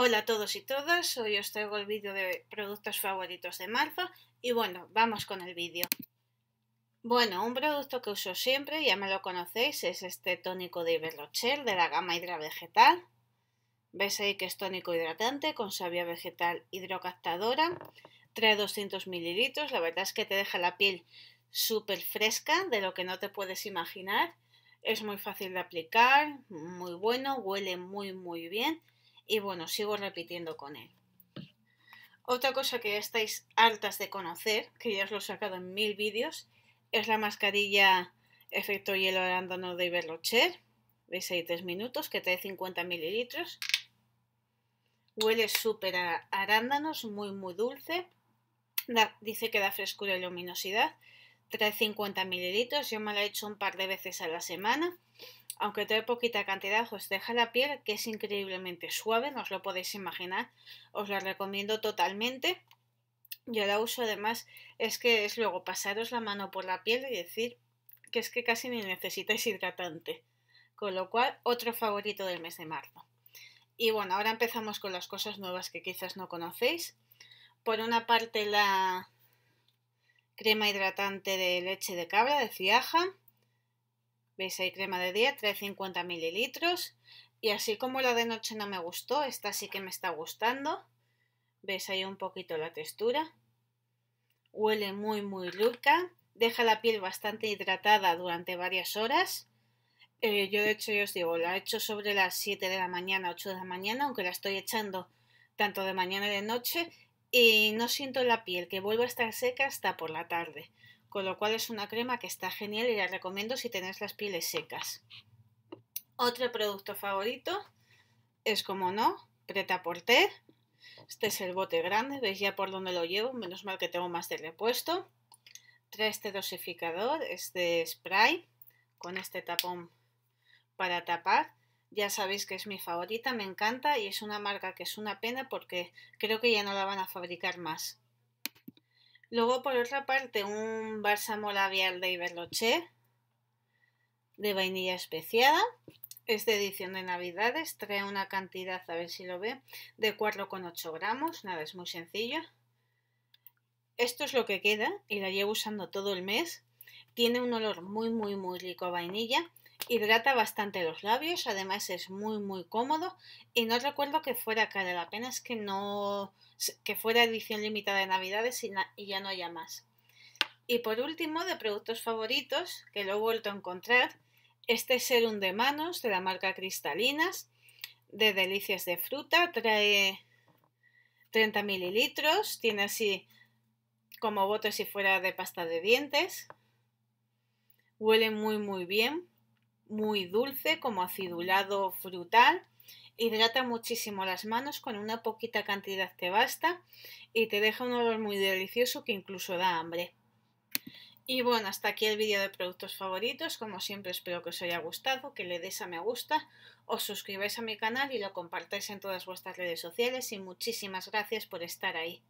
Hola a todos y todas, hoy os traigo el vídeo de productos favoritos de marzo y bueno, vamos con el vídeo. Bueno, un producto que uso siempre, ya me lo conocéis, es este tónico de Iberlocher de la gama Hidra Vegetal. Veis ahí que es tónico hidratante con savia vegetal hidrocaptadora, trae 200 mililitros, la verdad es que te deja la piel súper fresca de lo que no te puedes imaginar. Es muy fácil de aplicar, muy bueno, huele muy muy bien y bueno, sigo repitiendo con él. Otra cosa que estáis hartas de conocer, que ya os lo he sacado en mil vídeos, es la mascarilla efecto hielo arándano de Iberlocher. Veis ahí tres minutos, que trae 50 mililitros. Huele súper a arándanos, muy muy dulce. dice que da frescura y luminosidad. Trae 50 mililitros, yo me la he hecho un par de veces a la semana. Aunque trae poquita cantidad, os deja la piel que es increíblemente suave, no os lo podéis imaginar. Os la recomiendo totalmente. Yo la uso además, es que es luego pasaros la mano por la piel y decir que es que casi ni necesitáis hidratante. Con lo cual, otro favorito del mes de marzo. Y bueno, ahora empezamos con las cosas nuevas que quizás no conocéis. Por una parte, la crema hidratante de leche de cabra de Ciaja Veis ahí crema de día, trae 50 mililitros. Y así como la de noche no me gustó, esta sí que me está gustando. Veis ahí un poquito la textura. Huele muy muy rica. Deja la piel bastante hidratada durante varias horas. Eh, yo de hecho ya os digo, la he hecho sobre las 7 de la mañana, 8 de la mañana, aunque la estoy echando tanto de mañana y de noche. Y no siento la piel, que vuelva a estar seca hasta por la tarde con lo cual es una crema que está genial y la recomiendo si tenéis las pieles secas. Otro producto favorito es, como no, Preta Porter. Este es el bote grande, veis ya por dónde lo llevo, menos mal que tengo más de repuesto. Trae este dosificador, este spray, con este tapón para tapar. Ya sabéis que es mi favorita, me encanta y es una marca que es una pena porque creo que ya no la van a fabricar más. Luego, por otra parte, un bálsamo labial de Iberloche de vainilla especiada. Es de edición de Navidades. Trae una cantidad, a ver si lo ve, de 4,8 gramos. Nada, es muy sencillo. Esto es lo que queda y la llevo usando todo el mes. Tiene un olor muy, muy, muy rico a vainilla. Hidrata bastante los labios, además es muy, muy cómodo. Y no recuerdo que fuera cara, la pena es que no. que fuera edición limitada de Navidades y, ya no haya más. Y por último, de productos favoritos, que lo he vuelto a encontrar, este serum de manos de la marca Cristalinas, de Delicias de Fruta, trae 30 mililitros, tiene así como bote si fuera de pasta de dientes, Huele muy muy bien, muy dulce, como acidulado frutal. Hidrata muchísimo las manos, con una poquita cantidad te basta y te deja un olor muy delicioso que incluso da hambre. Y bueno, hasta aquí el vídeo de productos favoritos. Como siempre espero que os haya gustado, que le des a me gusta, os suscribáis a mi canal y lo compartáis en todas vuestras redes sociales y muchísimas gracias por estar ahí.